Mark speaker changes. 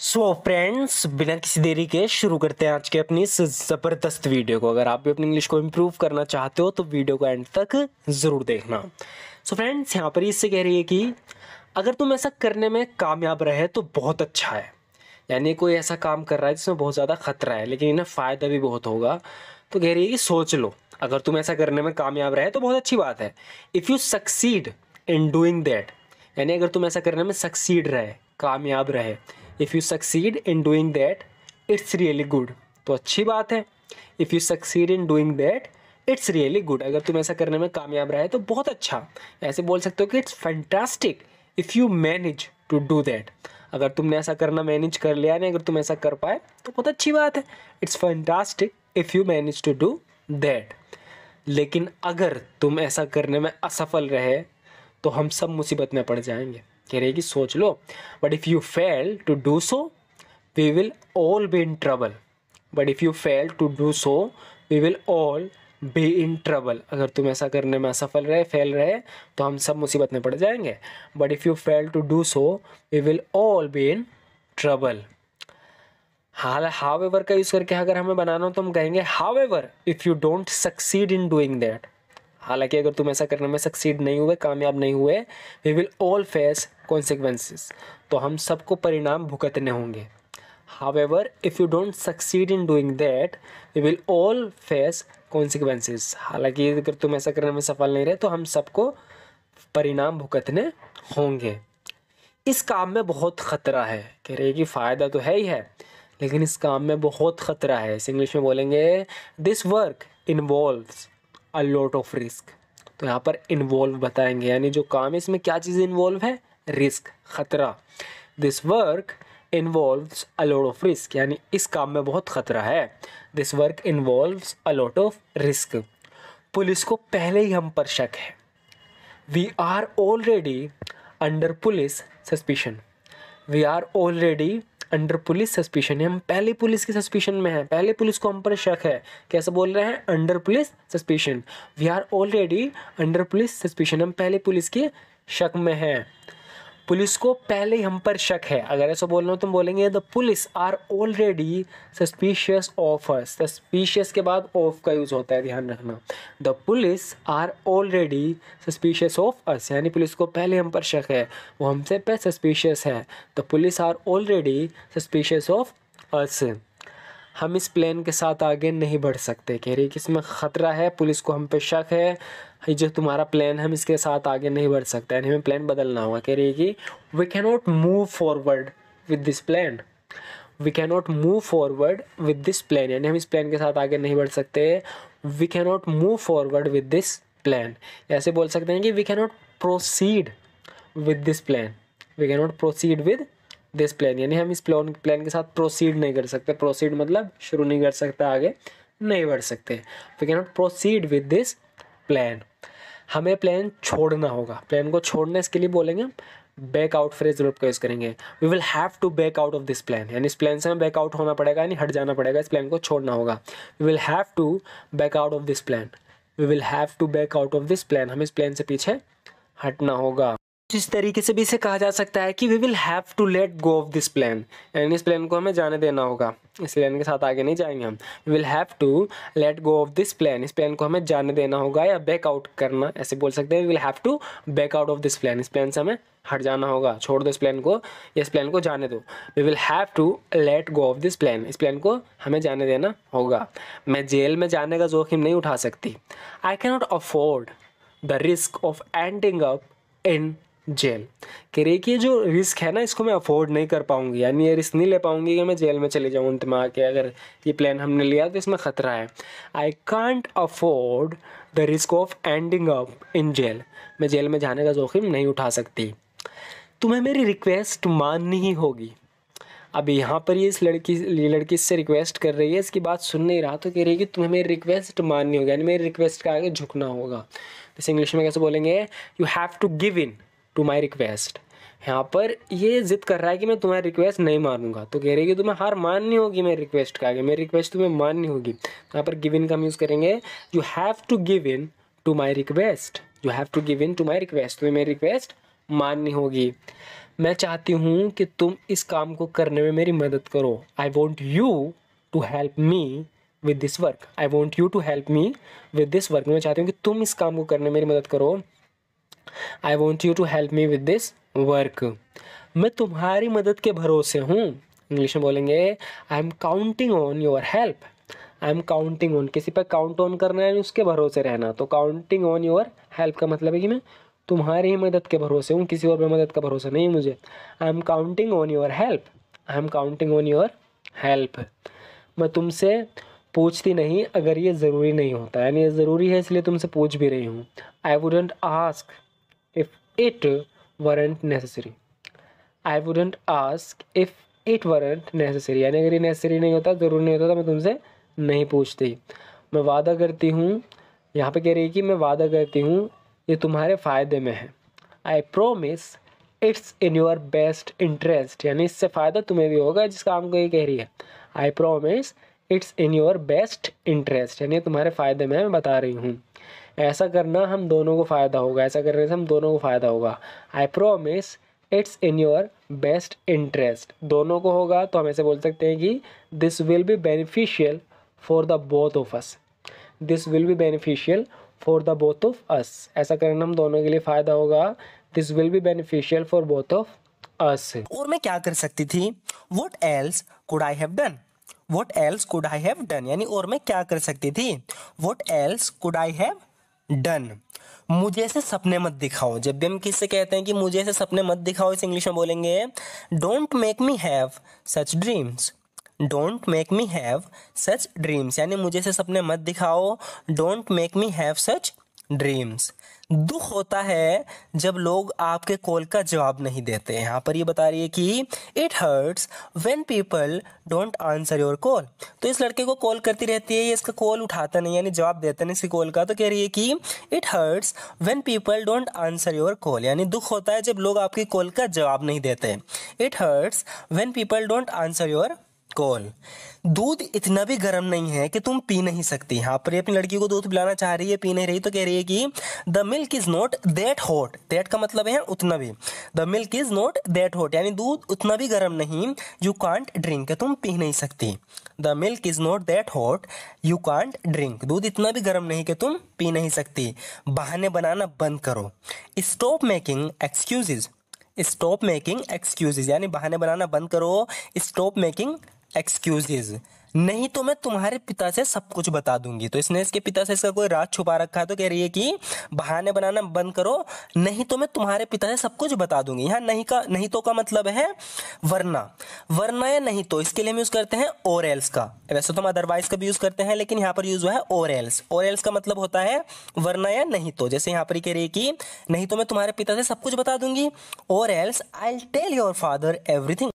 Speaker 1: so friends बिना किसी देरी के शुरू करते हैं आज के अपनी इस ज़बरदस्त वीडियो को अगर आप भी अपनी इंग्लिश को इम्प्रूव करना चाहते हो तो वीडियो को एंड तक ज़रूर देखना सो फ्रेंड्स यहाँ पर इससे कह रही है कि अगर तुम ऐसा करने में कामयाब रहे तो बहुत अच्छा है यानी कोई ऐसा काम कर रहा है जिसमें बहुत ज़्यादा खतरा है लेकिन इन्हें फ़ायदा भी बहुत होगा तो कह रही है कि सोच लो अगर तुम ऐसा करने में कामयाब रहे तो बहुत अच्छी बात है if you succeed in doing that यानी अगर तुम ऐसा करने में सक्सीड रहे कामयाब रहे if you succeed in doing that it's really good तो अच्छी बात है if you succeed in doing that it's really good अगर तुम ऐसा करने में कामयाब रहे तो बहुत अच्छा ऐसे बोल सकते हो कि it's fantastic if you manage to do that अगर तुमने ऐसा करना मैनेज कर लिया नहीं अगर तुम ऐसा कर पाए तो बहुत अच्छी बात है it's fantastic if you manage to do that लेकिन अगर तुम ऐसा करने में असफल रहे तो हम सब मुसीबत में पड़ जाएंगे कह रहे कि सोच लो but if you fail to do so we will all be in trouble but if you fail to do so we will all be in trouble अगर तुम ऐसा करने में असफल रहे फेल रहे तो हम सब मुसीबत में पड़ जाएंगे but if you fail to do so we will all be in trouble हाल हाव एवर का यूज़ करके अगर हमें बनाना हो तो हम कहेंगे however if you don't succeed in doing that हालांकि अगर तुम ऐसा करने में सक्सीड नहीं हुए कामयाब नहीं हुए we will all face consequences तो हम सबको परिणाम भुगतने होंगे ever if you don't succeed in doing that we will all face consequences हालांकि अगर तुम ऐसा करने में सफल नहीं रहे तो हम सबको परिणाम भुगतने होंगे इस काम में बहुत ख़तरा है कह रहे कि फ़ायदा तो है ही है लेकिन इस काम में बहुत ख़तरा है इस इंग्लिश में बोलेंगे this work involve a lot of risk तो यहाँ पर इन्वॉल्व बताएंगे यानी जो काम है इसमें क्या चीज़ इन्वॉल्व है रिस्क खतरा this work involve a lot of risk यानी इस काम में बहुत खतरा है this work involve a lot of risk police को पहले ही हम पर शक है we are already under police suspicion we are already under police suspicion हम पहले पुलिस के सस्पिशन में है पहले पुलिस को हम पर शक है कैसे बोल रहे हैं under police suspicion we are already under police suspicion हम पहले पुलिस के शक में है पुलिस को पहले ही हम पर शक है अगर ऐसा बोल रहे हो तुम तो बोलेंगे the police are already suspicious of us suspicious के बाद ऑफ का यूज़ होता है ध्यान रखना the police are already suspicious of us यानी पुलिस को पहले हम पर शक है वो हमसे पे सस्पिशियस है the police are already suspicious of us हम इस प्लान के साथ आगे नहीं बढ़ सकते कह रही कि इसमें ख़तरा है पुलिस को हम पे शक है जो तुम्हारा प्लान है हम इसके साथ आगे नहीं बढ़ सकते यानी हमें प्लान बदलना होगा कह रही है कि we can not move forward with this plan we can not move forward with this plan यानी हम इस प्लान के साथ आगे नहीं बढ़ सकते we can not move forward with this plan ऐसे बोल सकते हैं कि we can not proceed with this plan we can not proceed with this plan यानी हम इस प्लान प्लान के साथ प्रोसीड नहीं कर सकते प्रोसीड मतलब शुरू नहीं कर सकते आगे नहीं बढ़ सकते we can not proceed with this plan हमें प्लान छोड़ना होगा प्लान को छोड़ने इसके लिए बोलेंगे बैक आउट फ्रेज रूप का यूज़ करेंगे we will have to back out of this plan यानी इस प्लान से हमें बैक आउट होना पड़ेगा यानी हट जाना पड़ेगा इस प्लान को छोड़ना होगा we will have to back out of this plan we will have to back out of this plan हमें इस प्लान से पीछे हटना होगा जिस तरीके से भी इसे कहा जा सकता है कि we will have to let go of this plan and इस प्लान को हमें जाने देना होगा इस प्लान के साथ आगे नहीं जाएंगे हम we will have to let go of this plan इस प्लान को हमें जाने देना होगा या बैक आउट करना ऐसे बोल सकते हैं we will have to back out of this plan इस प्लान से हमें हट जाना होगा छोड़ दो इस प्लान को या इस प्लान को जाने दो we will have to let go of this plan इस प्लान को हमें जाने देना होगा मैं जेल में जाने का जोखिम नहीं उठा सकती I cannot afford the risk of ending up in jail कि रही कि जो रिस्क है ना इसको मैं अफोर्ड नहीं कर पाऊंगी यानी ये रिस्क नहीं ले पाऊंगी कि मैं जेल में चले जाऊँ अंत में आके अगर ये प्लान हमने लिया तो इसमें ख़तरा है I can't afford the risk of ending up in jail मैं जेल में जाने का जोखिम नहीं उठा सकती तुम्हें मेरी रिक्वेस्ट माननी ही होगी अब यहाँ पर ये इस लड़की लड़की से रिक्वेस्ट कर रही है इसकी बात सुन नहीं रहा तो कह रही है कि तुम्हें मेरी रिक्वेस्ट माननी होगी यानी मेरी रिक्वेस्ट का आगे झुकना होगा जैसे इंग्लिश में कैसे बोलेंगे you have to give in to my request यहाँ पर ये जिद कर रहा है कि मैं तुम्हारी रिक्वेस्ट नहीं मानूंगा तो कह रही है कि तुम्हें हार माननी होगी मेरी रिक्वेस्ट का आगे मेरी रिक्वेस्ट तुम्हें माननी होगी यहाँ पर गिव इन का हम यूज़ करेंगे you have to give in to my request you have to give in to my request तुम्हें मेरी रिक्वेस्ट माननी होगी मैं चाहती हूँ कि तुम इस काम को करने में मेरी मदद करो I want you to help me with this work I want you to help me with this work मैं चाहती हूँ कि तुम इस काम को करने में मेरी मदद करो I want you to help me with this work मैं तुम्हारी मदद के भरोसे हूँ इंग्लिश में बोलेंगे I am counting on your help I am counting on किसी पर काउंट ऑन करना है उसके भरोसे रहना तो काउंटिंग ऑन योर हेल्प का मतलब है कि मैं तुम्हारी ही मदद के भरोसे हूँ किसी और पर मदद का भरोसा नहीं मुझे I am counting on your help I am counting on your help मैं तुमसे पूछती नहीं अगर ये ज़रूरी नहीं होता यानी ये ज़रूरी है इसलिए तुमसे पूछ भी रही हूँ I wouldn't ask if it weren't necessary I wouldn't ask if it weren't necessary यानी अगर ये नेसेसरी नहीं होता ज़रूर नहीं होता तो मैं तुमसे नहीं पूछती मैं वादा करती हूँ यहाँ पे कह रही है कि मैं वादा करती हूँ ये तुम्हारे फ़ायदे में है I promise it's in your best interest यानी इससे फ़ायदा तुम्हें भी होगा जिस काम को ये कह रही है I promise it's in your best interest यानी तुम्हारे फ़ायदे में मैं बता रही हूँ ऐसा करना हम दोनों को फ़ायदा होगा ऐसा करने से हम दोनों को फ़ायदा होगा I promise it's in your best interest दोनों को होगा तो हम ऐसे बोल सकते हैं कि this will be beneficial for the both of us this will be beneficial for the both of us ऐसा करना हम दोनों के लिए फ़ायदा होगा this will be beneficial for both of us और मैं क्या कर सकती थी
Speaker 2: what else could I have done what else could I have done यानी और मैं क्या कर सकती थी what else could I have done मुझे ऐसे सपने मत दिखाओ जब भी हम किससे कहते हैं कि मुझे ऐसे सपने मत दिखाओ इस इंग्लिश में बोलेंगे don't make me have such dreams don't make me have such dreams यानी मुझे ऐसे सपने मत दिखाओ don't make me have such dreams दुख होता है जब लोग आपके कॉल का जवाब नहीं देते हैं यहाँ पर ये बता रही है कि it hurts when people don't answer your call तो इस लड़के को कॉल करती रहती है ये इसका कॉल उठाता नहीं यानी जवाब देता नहीं इसकी कॉल का तो कह रही है कि it hurts when people don't answer your call यानी दुख होता है जब लोग आपकी कॉल का जवाब नहीं देते it hurts when people don't answer your call दूध इतना भी गर्म नहीं है कि तुम पी नहीं सकती यहाँ पर अपनी लड़की को दूध पिलाना चाह रही है पी नहीं रही तो कह रही है कि the milk is not that hot that का मतलब है उतना भी the milk is not that hot यानी दूध उतना भी गर्म नहीं यू कांट ड्रिंक तुम पी नहीं सकती the milk is not that hot you can't drink दूध इतना भी गर्म नहीं कि तुम पी नहीं सकती बहाने बनाना बंद करो stop making excuses stop making excuses यानी बहाने बनाना बंद करो स्टॉप मेकिंग एक्सक्यूजेज नहीं तो मैं तुम्हारे पिता से सब कुछ बता दूंगी तो इसने इसके पिता से इसका कोई राज छुपा रखा है तो कह रही है कि बहाने बनाना बंद करो नहीं तो मैं तुम्हारे पिता से सब कुछ बता दूंगी यहाँ नहीं का नहीं तो का मतलब है वरना वरना या नहीं तो इसके लिए हम यूज़ करते हैं ओर एल्स का वैसे तो हम अदरवाइज का भी यूज़ करते हैं लेकिन यहाँ पर यूज़ हुआ है ओर एल्स ओर एल्स का मतलब होता है वरना या नहीं तो जैसे यहाँ पर कह रही है कि नहीं तो मैं तुम्हारे पिता से सब कुछ बता दूंगी or else I tell your father everything